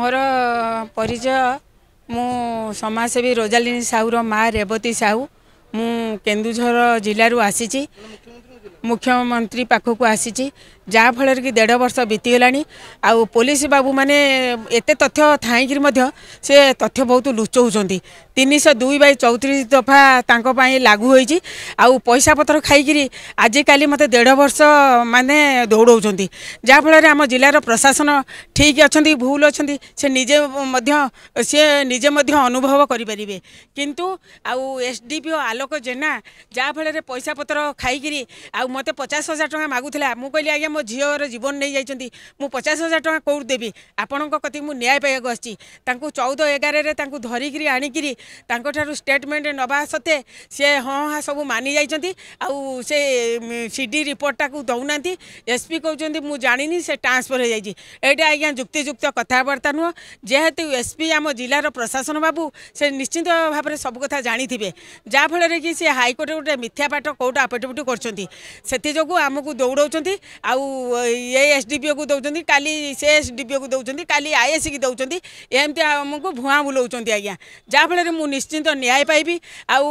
ମୋର ପରିଚୟ ମୁଁ ସମାଜସେବୀ ରୋଜାଲିନ ସାହୁର ମାଆ ରେବତୀ ସାହୁ ମୁଁ କେନ୍ଦୁଝର ଜିଲ୍ଲାରୁ ଆସିଛି ମୁଖ୍ୟମନ୍ତ୍ରୀ ପାଖକୁ ଆସିଛି ଯାହାଫଳରେ କି ଦେଢ଼ ବର୍ଷ ବିତିଗଲାଣି ଆଉ ପୋଲିସ ବାବୁମାନେ ଏତେ ତଥ୍ୟ ଥାଇକିରି ମଧ୍ୟ ସେ ତଥ୍ୟ ବହୁତ ଲୁଚଉଛନ୍ତି ତିନିଶହ ଦୁଇ ବାଇ ଚଉତିରିଶ ଦଫା ତାଙ୍କ ପାଇଁ ଲାଗୁ ହୋଇଛି ଆଉ ପଇସା ପତ୍ର ଖାଇକିରି ଆଜିକାଲି ମୋତେ ଦେଢ଼ ବର୍ଷ ମାନେ ଦୌଡ଼ଉଛନ୍ତି ଯାହାଫଳରେ ଆମ ଜିଲ୍ଲାର ପ୍ରଶାସନ ଠିକ୍ ଅଛନ୍ତି ଭୁଲ ଅଛନ୍ତି ସେ ନିଜେ ମଧ୍ୟ ସେ ନିଜେ ମଧ୍ୟ ଅନୁଭବ କରିପାରିବେ କିନ୍ତୁ ଆଉ S D P O Alok Jena ଯାହାଫଳରେ ପଇସା ପତ୍ର ଖାଇକିରି ଆଉ ମୋତେ ପଚାଶ ହଜାର ଟଙ୍କା ମାଗୁଥିଲା ମୁଁ କହିଲି ଆଜ୍ଞା ମୋ ଝିଅର ଜୀବନ ନେଇଯାଇଛନ୍ତି ମୁଁ ପଚାଶ ହଜାର ଟଙ୍କା କେଉଁଠୁ ଦେବି ଆପଣଙ୍କ କତିକି ମୁଁ ନ୍ୟାୟ ପାଇବାକୁ ଆସିଛି ତାଙ୍କୁ ଚଉଦ ଏଗାରରେ ତାଙ୍କୁ ଧରିକିରି ଆଣିକିରି ତାଙ୍କଠାରୁ ଷ୍ଟେଟମେଣ୍ଟ ନେବା ସତ୍ତ୍ୱେ ସେ ହଁ ହଁ ସବୁ ମାନି ଯାଇଛନ୍ତି ଆଉ ସେ ସିଡି ରିପୋର୍ଟଟାକୁ ଦେଉନାହାନ୍ତି ଏସ୍ପି କହୁଛନ୍ତି ମୁଁ ଜାଣିନି ସେ ଟ୍ରାନ୍ସଫର୍ ହୋଇଯାଇଛି ଏଇଟା ଆଜ୍ଞା ଯୁକ୍ତିଯୁକ୍ତ କଥାବାର୍ତ୍ତା ନୁହଁ ଯେହେତୁ ଏସ୍ପି ଆମ ଜିଲ୍ଲାର ପ୍ରଶାସନ ବାବୁ ସେ ନିଶ୍ଚିନ୍ତ ଭାବରେ ସବୁ କଥା ଜାଣିଥିବେ ଯାହାଫଳରେ କି ସେ ହାଇକୋର୍ଟରେ ଗୋଟେ ମିଥ୍ୟା ପାଠ କୋର୍ଟ ଆପେଟପିଟ କରୁଛନ୍ତି ସେଥିଯୋଗୁଁ ଆମକୁ ଦୌଡ଼ାଉଛନ୍ତି ଆଉ ଏ ଏସ୍ଡିପିଓକୁ ଦେଉଛନ୍ତି କାଲି ସେ ଏସ୍ଡିପିଓକୁ ଦେଉଛନ୍ତି କାଲି ଆଇଏସ୍ସିକି ଦେଉଛନ୍ତି ଏମିତି ଆମକୁ ଭୁଆଁ ବୁଲାଉଛନ୍ତି ଆଜ୍ଞା ଯାହାଫଳରେ ମୁଁ ନିଶ୍ଚିନ୍ତ ନ୍ୟାୟ ପାଇବି ଆଉ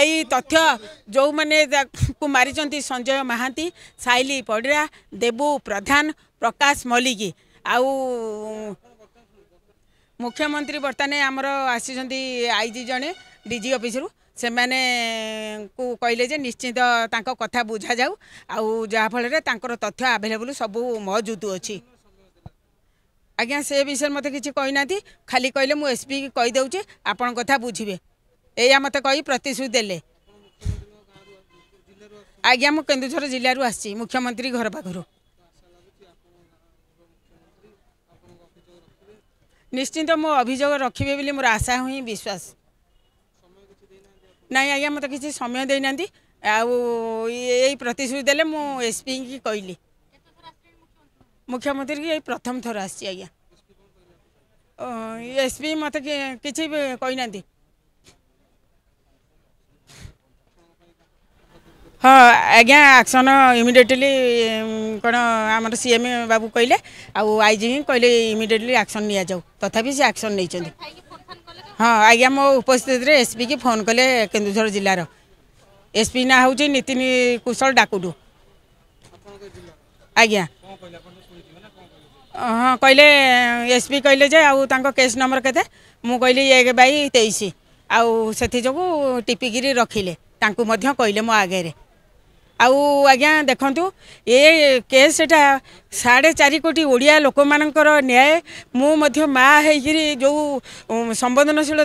ଏଇ ତଥ୍ୟ ଯେଉଁମାନେ ତାକୁ ମାରିଛନ୍ତି ସଞ୍ଜୟ ମହାନ୍ତି ସାଇଲି ପଡ଼ିରା ଦେବୁ ପ୍ରଧାନ ପ୍ରକାଶ ମଲ୍ଲିକ ଆଉ ମୁଖ୍ୟମନ୍ତ୍ରୀ ବର୍ତ୍ତମାନ ଆମର ଆସିଛନ୍ତି ଆଇଜି ଜଣେ ଡିଜି ଅଫିସରୁ ସେମାନେ କୁ କହିଲେ ଯେ ନିଶ୍ଚିନ୍ତ ତାଙ୍କ କଥା ବୁଝାଯାଉ ଆଉ ଯାହାଫଳରେ ତାଙ୍କର ତଥ୍ୟ ଆଭେଲେବୁଲ୍ ସବୁ ମହଜୁଦ ଅଛି ଆଜ୍ଞା ସେ ବିଷୟରେ ମୋତେ କିଛି କହିନାହାନ୍ତି ଖାଲି କହିଲେ ମୁଁ ଏସ୍ ପି କହିଦେଉଛି ଆପଣଙ୍କ କଥା ବୁଝିବେ ଏଇଆ ମୋତେ କହି ପ୍ରତିଶ୍ରୁତି ଦେଲେ ଆଜ୍ଞା ମୁଁ କେନ୍ଦୁଝର ଜିଲ୍ଲାରୁ ଆସିଛି ମୁଖ୍ୟମନ୍ତ୍ରୀ ଘର ପାଖରୁ ନିଶ୍ଚିନ୍ତ ମୋ ଅଭିଯୋଗ ରଖିବି ବୋଲି ମୋର ଆଶା ହିଁ ବିଶ୍ୱାସ ନାଇଁ ଆଜ୍ଞା ମୋତେ କିଛି ସମୟ ଦେଇନାହାନ୍ତି ଆଉ ଏଇ ପ୍ରତିଶ୍ରୁତି ଦେଲେ ମୁଁ ଏସ୍ପିଙ୍କି କହିଲି ମୁଖ୍ୟମନ୍ତ୍ରୀକି ଏଇ ପ୍ରଥମ ଥର ଆସିଛି ଆଜ୍ଞା ଏସ୍ପି ମୋତେ କିଛି କହିନାହାନ୍ତି ହଁ ଆଜ୍ଞା ଆକ୍ସନ ଇମିଡ଼ିଏଟଲି କ'ଣ ଆମର ସି ଏମ୍ ବାବୁ କହିଲେ ଆଉ ଆଇଜି ହିଁ କହିଲେ ଇମିଡ଼ିଏଟଲି ଆକ୍ସନ୍ ନିଆଯାଉ ତଥାପି ସେ ଆକ୍ସନ୍ ନେଇଛନ୍ତି ହଁ ଆଜ୍ଞା ମୋ ଉପସ୍ଥିତିରେ ଏସ୍ପିକି ଫୋନ୍ କଲେ କେନ୍ଦୁଝର ଜିଲ୍ଲାର ଏସ୍ପି ନାଁ ହେଉଛି ନିତିନ କୁଶଳ ଡାକୁଡୁ ଆଜ୍ଞା ହଁ କହିଲେ ଏସ୍ପି କହିଲେ ଯେ ଆଉ ତାଙ୍କ କେସ୍ ନମ୍ବର କେତେ ମୁଁ କହିଲି ଏକ ବାଇ ତେଇଶ ଆଉ ସେଥିଯୋଗୁଁ ଟିପିକିରି ରଖିଲେ ତାଙ୍କୁ ମଧ୍ୟ କହିଲେ ମୋ ଆଗରେ ଆଉ ଆଜ୍ଞା ଦେଖନ୍ତୁ ଏ କେସ୍ଟା ସାଢ଼େ ଚାରି କୋଟି ଓଡ଼ିଆ ଲୋକମାନଙ୍କର ନ୍ୟାୟ ମୁଁ ମଧ୍ୟ ମା ହେଇକିରି ଯେଉଁ ସମ୍ବେଦନଶୀଳ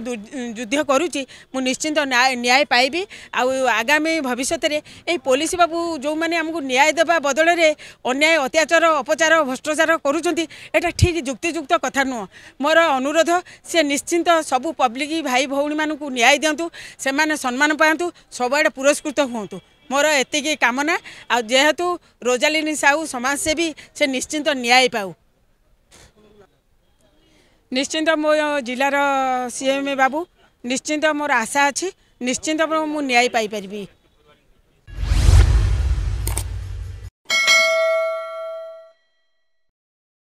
ଯୁଦ୍ଧ କରୁଛି ମୁଁ ନିଶ୍ଚିନ୍ତ ନ୍ୟାୟ ପାଇବି ଆଉ ଆଗାମୀ ଭବିଷ୍ୟତରେ ଏଇ ପୋଲିସ ବାବୁ ଯେଉଁମାନେ ଆମକୁ ନ୍ୟାୟ ଦେବା ବଦଳରେ ଅନ୍ୟାୟ ଅତ୍ୟାଚାର ଅପଚାର ଭ୍ରଷ୍ଟାଚାର କରୁଛନ୍ତି ଏଇଟା ଠିକ୍ ଯୁକ୍ତିଯୁକ୍ତ କଥା ନୁହଁ ମୋର ଅନୁରୋଧ ସେ ନିଶ୍ଚିନ୍ତ ସବୁ ପବ୍ଲିକ ଭାଇ ଭଉଣୀମାନଙ୍କୁ ନ୍ୟାୟ ଦିଅନ୍ତୁ ସେମାନେ ସମ୍ମାନ ପାଆନ୍ତୁ ସବୁଆଡ଼େ ପୁରସ୍କୃତ ହୁଅନ୍ତୁ ମୋର ଏତିକି କାମନା ଆଉ ଯେହେତୁ ରୋଜାଲିନି ସାହୁ ସମାଜସେବୀ ସେ ନିଶ୍ଚିନ୍ତ ନ୍ୟାୟ ପାଉ ନିଶ୍ଚିନ୍ତ ମୋ ଜିଲ୍ଲାର ସିଏମ୍ ବାବୁ ନିଶ୍ଚିନ୍ତ ମୋର ଆଶା ଅଛି ନିଶ୍ଚିନ୍ତ ମୁଁ ନ୍ୟାୟ ପାଇପାରିବି